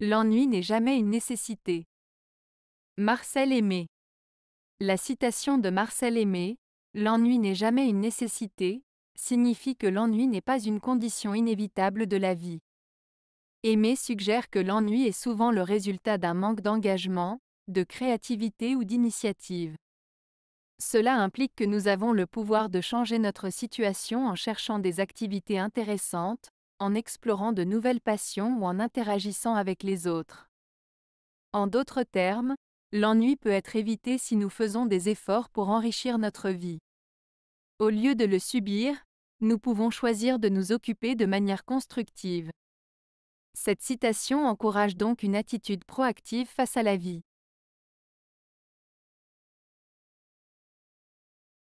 L'ennui n'est jamais une nécessité. Marcel Aimé. La citation de Marcel Aimé, L'ennui n'est jamais une nécessité, signifie que l'ennui n'est pas une condition inévitable de la vie. Aimé suggère que l'ennui est souvent le résultat d'un manque d'engagement, de créativité ou d'initiative. Cela implique que nous avons le pouvoir de changer notre situation en cherchant des activités intéressantes, en explorant de nouvelles passions ou en interagissant avec les autres. En d'autres termes, l'ennui peut être évité si nous faisons des efforts pour enrichir notre vie. Au lieu de le subir, nous pouvons choisir de nous occuper de manière constructive. Cette citation encourage donc une attitude proactive face à la vie.